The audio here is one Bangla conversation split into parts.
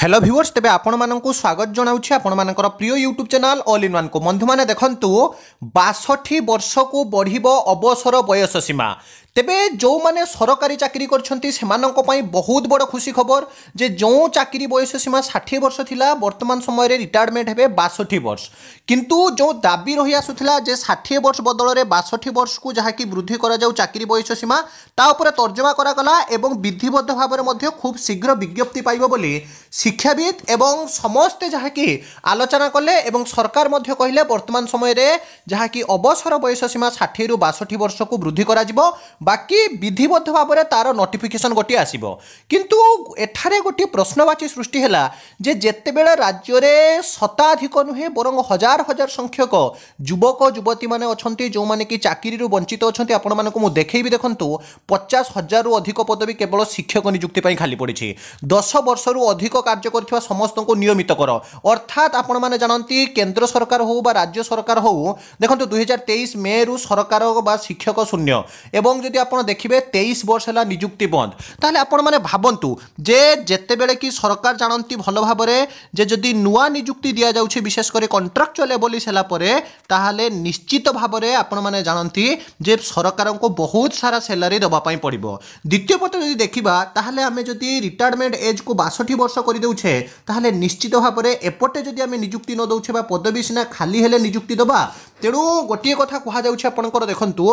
হ্যালো ভিউর্স তেবে আপনার স্বাগত জনাওছি আপনার প্রিয় YouTube channel all in one বন্ধুমানে দেখন্তু বাষঠি বর্ষকু বড়ব অবসর বয়স সীমা তেবে যে সরকারি চাকরি করছেন সে বহুত বড় খুশি খবর যে যে চাকরি বয়স সীমা ষাঠিয়ে বর্ষ লা বর্তমান সময়ের রিটায়ারমেন্ট হবে বাষঠি বর্ষ কিন্তু যে দাবি রহি আসুলা যে ষাঠিয়ে বর্ষ বদলরে বাষঠি বর্ষকু যা কি বৃদ্ধি করা যাও চাকরি বয়স সীমা তা উপরে তর্জমা করা গলা এবং বিধিবদ্ধ ভাবে খুব শীঘ্র বিজ্ঞপ্তি পাইব বলে শিক্ষাবিদ এবং সমস্তে যা কি আলোচনা কলে এবং সরকার মধ্যে কহিলে বর্তমান সময়ের যা কি অবসর বয়স সীমা ষাঠি ষাঠিয়ে বাষঠি বর্ষক বৃদ্ধি করা যাব বাকি বিধিবদ্ধ ভাবে তার নোটিফিকেসন গোটি আসব কিন্তু এখানে গোটি প্রশ্নবাচী সৃষ্টি হল যে যেতবে রাজ্যের শতাধিক নুহে বরং হাজার হাজার সংখ্যক যুবক যুবতী মানে অনেক যে কি চাকরি বঞ্চিত অনেক আপনার দেখেবি দেখুন পচাশ হাজার অধিক পদবী কেবল শিক্ষক নিযুক্তি খালি পড়ছে দশ বর্ষর অধিক କାର୍ଯ୍ୟ କରୁଥିବା ସମସ୍ତଙ୍କୁ ନିୟମିତ କର ଅର୍ଥାତ୍ ଆପଣମାନେ ଜାଣନ୍ତି କେନ୍ଦ୍ର ସରକାର ହେଉ ବା ରାଜ୍ୟ ସରକାର ହେଉ ଦେଖନ୍ତୁ ଦୁଇହଜାର ତେଇଶ ମେରୁ ସରକାର ବା ଶିକ୍ଷକ ଶୂନ୍ୟ ଏବଂ ଯଦି ଆପଣ ଦେଖିବେ ତେଇଶ ବର୍ଷ ହେଲା ନିଯୁକ୍ତି ବନ୍ଦ ତାହେଲେ ଆପଣମାନେ ଭାବନ୍ତୁ ଯେ ଯେତେବେଳେ କି ସରକାର ଜାଣନ୍ତି ଭଲ ଭାବରେ ଯେ ଯଦି ନୂଆ ନିଯୁକ୍ତି ଦିଆଯାଉଛି ବିଶେଷ କରି କଣ୍ଟ୍ରାକ୍ଚୁଆଲ୍ ଏବୋଲିସ୍ ହେଲା ପରେ ତାହେଲେ ନିଶ୍ଚିତ ଭାବରେ ଆପଣମାନେ ଜାଣନ୍ତି ଯେ ସରକାରଙ୍କୁ ବହୁତ ସାରା ସେଲାରି ଦେବା ପାଇଁ ପଡ଼ିବ ଦ୍ୱିତୀୟ ପଟ ଯଦି ଦେଖିବା ତାହେଲେ ଆମେ ଯଦି ରିଟାୟାରମେଣ୍ଟ ଏଜ୍କୁ ବାଷଠି ବର୍ଷ କରି କରିଦେଉଛେ ତାହେଲେ ନିଶ୍ଚିତ ଭାବରେ ଏପଟେ ଯଦି ଆମେ ନିଯୁକ୍ତି ନ ଦେଉଛେ ବା ପଦବୀ ସିନା ଖାଲି ହେଲେ ନିଯୁକ୍ତି ଦେବା ତେଣୁ ଗୋଟିଏ କଥା କୁହାଯାଉଛି ଆପଣଙ୍କର ଦେଖନ୍ତୁ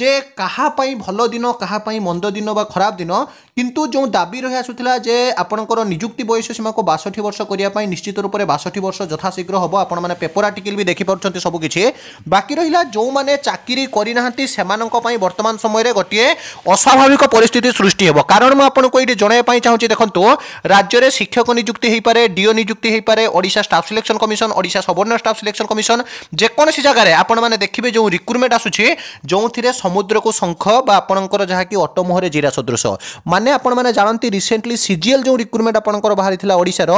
ଯେ କାହା ପାଇଁ ଭଲ ଦିନ କାହା ପାଇଁ ମନ୍ଦ ଦିନ ବା ଖରାପ ଦିନ କିନ୍ତୁ ଯେଉଁ ଦାବି ରହି ଆସୁଥିଲା ଯେ ଆପଣଙ୍କର ନିଯୁକ୍ତି ବୟସ ସୀମାକୁ ବାଷଠି ବର୍ଷ କରିବା ପାଇଁ ନିଶ୍ଚିତ ରୂପରେ ବାଷଠି ବର୍ଷ ଯଥାଶୀଘ୍ର ହେବ ଆପଣମାନେ ପେପର ଆର୍ଟିକିଲ୍ ବି ଦେଖିପାରୁଛନ୍ତି ସବୁକିଛି ବାକି ରହିଲା ଯେଉଁମାନେ ଚାକିରି କରିନାହାନ୍ତି ସେମାନଙ୍କ ପାଇଁ ବର୍ତ୍ତମାନ ସମୟରେ ଗୋଟିଏ ଅସ୍ୱାଭାବିକ ପରିସ୍ଥିତି ସୃଷ୍ଟି ହେବ କାରଣ ମୁଁ ଆପଣଙ୍କୁ ଏଇଠି ଜଣାଇବା ପାଇଁ ଚାହୁଁଛି ଦେଖନ୍ତୁ ରାଜ୍ୟରେ ଶିକ୍ଷକ ନିଯୁକ୍ତି ହୋଇପାରେ ଡିଓ ନିଯୁକ୍ତି ହୋଇପାରେ Odisha staff selection commission Odisha subordinate staff selection commission ଯେକୌଣସି ଜାଗାରେ ସେଠାରେ ଆପଣମାନେ ଦେଖିବେ ଯେଉଁ ରିକ୍ରୁଟମେଣ୍ଟ ଆସୁଛି ଯେଉଁଥିରେ ସମୁଦ୍ରକୁ ଶଙ୍ଖ ବା ଆପଣଙ୍କର ଯାହାକି ଅଟମୋହରେ ଜିରା ସଦୃଶ ମାନେ ଆପଣମାନେ ଜାଣନ୍ତି ରିସେଣ୍ଟଲି ସିଜିଏଲ୍ ଯେଉଁ ରିକ୍ରୁଟମେଣ୍ଟ ଆପଣଙ୍କର ବାହାରିଥିଲା ଓଡ଼ିଶାର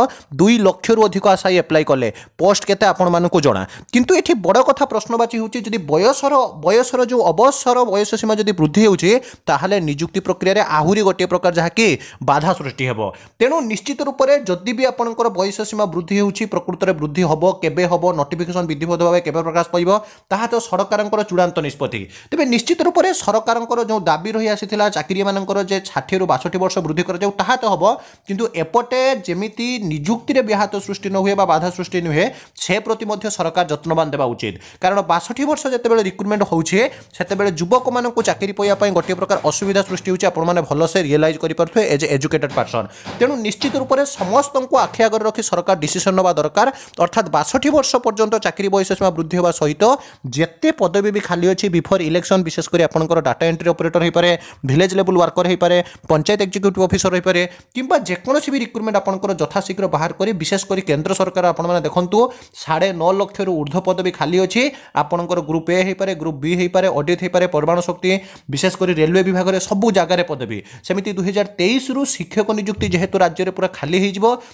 ଦୁଇ ଲକ୍ଷରୁ ଅଧିକ ଆଶାୟୀ ଆପ୍ଲାଏ କଲେ ପୋଷ୍ଟ କେତେ ଆପଣମାନଙ୍କୁ ଜଣା କିନ୍ତୁ ଏଠି ବଡ଼ କଥା ପ୍ରଶ୍ନବାଚୀ ହେଉଛି ଯଦି ବୟସର ବୟସର ଯେଉଁ ଅବସର ବୟସ ସୀମା ଯଦି ବୃଦ୍ଧି ହେଉଛି ତାହେଲେ ନିଯୁକ୍ତି ପ୍ରକ୍ରିୟାରେ ଆହୁରି ଗୋଟିଏ ପ୍ରକାର ଯାହାକି ବାଧା ସୃଷ୍ଟି ହେବ ତେଣୁ ନିଶ୍ଚିତ ରୂପରେ ଯଦି ବି ଆପଣଙ୍କର ବୟସ ସୀମା ବୃଦ୍ଧି ହେଉଛି ପ୍ରକୃତରେ ବୃଦ୍ଧି ହେବ କେବେ ହେବ ନୋଟିଫିକେସନ୍ ବିଧିବଦ୍ଧ ଭାବେ କେବେ ପ୍ରକାଶ ପାଇବ ତାହା ତ ସରକାରଙ୍କର ଚୂଡ଼ାନ୍ତ ନିଷ୍ପତ୍ତି ତେବେ ନିଶ୍ଚିତ ରୂପରେ ସରକାରଙ୍କର ଯେଉଁ ଦାବି ରହି ଆସିଥିଲା ଚାକିରିମାନଙ୍କର ଯେ ଷାଠିଏରୁ ବାଷଠି ବର୍ଷ ବୃଦ୍ଧି କରାଯାଉ ତାହା ତ ହେବ କିନ୍ତୁ ଏପଟେ ଯେମିତି ନିଯୁକ୍ତିରେ ବ୍ୟାହତ ସୃଷ୍ଟି ନ ହୁଏ ବା ବାଧା ସୃଷ୍ଟି ନୁହେଁ ସେ ପ୍ରତି ମଧ୍ୟ ସରକାର ଯତ୍ନବାନ ଦେବା ଉଚିତ କାରଣ ବାଷଠି ବର୍ଷ ଯେତେବେଳେ ରିକ୍ରୁଟମେଣ୍ଟ ହେଉଛି ସେତେବେଳେ ଯୁବକମାନଙ୍କୁ ଚାକିରି ପାଇବା ପାଇଁ ଗୋଟିଏ ପ୍ରକାର ଅସୁବିଧା ସୃଷ୍ଟି ହେଉଛି ଆପଣମାନେ ଭଲସେ ରିଏଲାଇଜ୍ କରିପାରୁଥିବେ ଏଜ୍ ଏ ଏଜୁକେଟେଡ଼ ପର୍ସନ୍ ତେଣୁ ନିଶ୍ଚିତ ରୂପରେ ସମସ୍ତଙ୍କୁ ଆଖି ଆଗରେ ରଖି ସରକାର ଡିସିସନ୍ ନେବା ଦରକାର ଅର୍ଥାତ୍ ବାଷଠି ବର୍ଷ ପର୍ଯ୍ୟନ୍ତ ଚାକିରି ବୟସ ସୀମା ବୃଦ୍ଧି ହେବା ସହିତ যেতে পদবী বি খালি অছি বিফোর ইলেকশন বিশেষ করে আপনার ডাটা এন্ট্রি অপরেটর হয়ে ভিলেজ লেভেল ওয়ার্কর হয়ে পঞ্চায়েত এক্সিক্যুটিভ অফিসর হয়ে কিংবা যেকোনসি বি রিক্রুটমেন্ট আপনার যথাশীঘ্র বাহার করে বিশেষ করে কেন্দ্র সরকার আপনার দেখুন সাড়ে ন লক্ষর ঊর্ধ্ব পদবী খালি অছি আপনার গ্রুপ এ হয়ে গ্রুপ বি হয়ে অডিট হয়ে পরমাণু শক্তি বিশেষ করে রেলওয়ে বিভাগের সবু জায়গায় পদবী সেমিতি দুই হাজার তেইশরু শিক্ষক নিযুক্তি যেহেতু রাজ্যের পুরা খালি হয়ে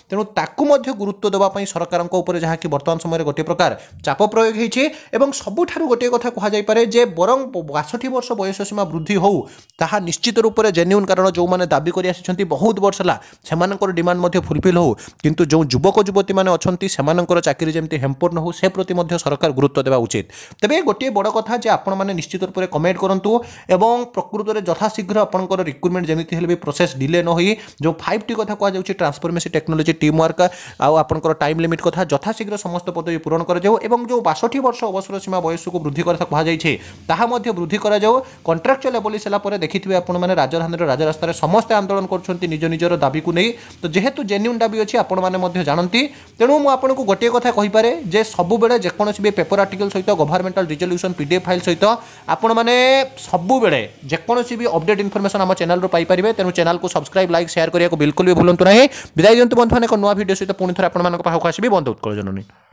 তেণু তাকে গুরুত্ব দেওয়া সরকারঙ্ উপরে যা কি বর্তমান সময়ের গোটি প্রকার চাপ প্রয়োগ হয়েছে এবং ଏବଂ ସବୁଠାରୁ ଗୋଟିଏ କଥା କୁହାଯାଇପାରେ ଯେ ବରଂ ବାଷଠି ବର୍ଷ ବୟସ ସୀମା ବୃଦ୍ଧି ହେଉ ତାହା ନିଶ୍ଚିତ ରୂପରେ ଜେନ୍ୟୁନ୍ କାରଣ ଯେଉଁମାନେ ଦାବି କରି ଆସିଛନ୍ତି ବହୁତ ବର୍ଷ ହେଲା ସେମାନଙ୍କର ଡିମାଣ୍ଡ ମଧ୍ୟ ଫୁଲଫିଲ୍ ହେଉ କିନ୍ତୁ ଯେଉଁ ଯୁବକ ଯୁବତୀମାନେ ଅଛନ୍ତି ସେମାନଙ୍କର ଚାକିରି ଯେମିତି ହେମ୍ପର୍ ନ ହେଉ ସେ ପ୍ରତି ମଧ୍ୟ ସରକାର ଗୁରୁତ୍ୱ ଦେବା ଉଚିତ ତେବେ ଗୋଟିଏ ବଡ଼ କଥା ଯେ ଆପଣମାନେ ନିଶ୍ଚିତ ରୂପରେ କମେଣ୍ଟ କରନ୍ତୁ ଏବଂ ପ୍ରକୃତରେ ଯଥାଶୀଘ୍ର ଆପଣଙ୍କର ରିକ୍ରୁଟମେଣ୍ଟ ଯେମିତି ହେଲେ ବି ପ୍ରୋସେସ୍ ଡିଲେ ନ ହୋଇ ଯେଉଁ ଫାଇଭ୍ ଟି କଥା କୁହାଯାଉଛି ଟ୍ରାନ୍ସଫର୍ମେସି ଟେକ୍ନୋଲୋଜି ଟିମ୍ ୱାର୍କ ଆଉ ଆପଣଙ୍କର ଟାଇମ୍ ଲିମିଟ୍ କଥା ଯଥାଶୀଘ୍ର ସମସ୍ତ ପଦବୀ ପୂରଣ କରାଯାଉ ଏବଂ ଯେଉଁ ବାଷଠି ବର୍ଷ ଅବସର ସୀମା ବୟସକୁ ବୃଦ୍ଧି କଥା କୁହାଯାଇଛି ତାହା ମଧ୍ୟ ବୃଦ୍ଧି କରାଯାଉ କଣ୍ଟ୍ରାକ୍ଚୁଆଲ୍ ଆବୋଲିସ୍ ହେଲା ପରେ ଦେଖିଥିବେ ଆପଣମାନେ ରାଜଧାନୀର ରାଜରାସ୍ତାରେ ସମସ୍ତେ ଆନ୍ଦୋଳନ କରୁଛନ୍ତି ନିଜ ନିଜର ଦାବିକୁ ନେଇ ତ ଯେହେତୁ ଜେନ୍ୟୁନ୍ ଦାବି ଅଛି ଆପଣମାନେ ମଧ୍ୟ ଜାଣନ୍ତି ତେଣୁ ମୁଁ ଆପଣଙ୍କୁ ଗୋଟିଏ କଥା କହିପାରେ ଯେ ସବୁବେଳେ ଯେକୌଣସି ବି ପେପର ଆର୍ଟିକଲ୍ ସହିତ governmental resolution P D F ସହିତ ଆପଣମାନେ ସବୁବେଳେ ଯେକୌଣସି ବି ଅପଡେଟ୍ ଇନଫର୍ମେସନ୍ ଆମ ଚ୍ୟାନେଲରୁ ପାଇପାରିବେ ତେଣୁ ଚ୍ୟାନେଲ୍କୁ ସବସ୍କ୍ରାଇବ୍ ଲାଇକ୍ ସେୟାର କରିବାକୁ ବିଲକୁଲ ବି ଭୁଲନ୍ତୁ ନାହିଁ ବିଦାୟ ଦିଅନ୍ତୁ ବନ୍ଧୁମାନେ ଏକ ନୂଆ ଭିଡ଼ିଓ ସହିତ ପୁଣି ଥରେ ଆପଣମାନଙ୍କ ପାଖକୁ ଆସିବି ବନ୍ଧ ଉତ୍କଳ ଜନନୀ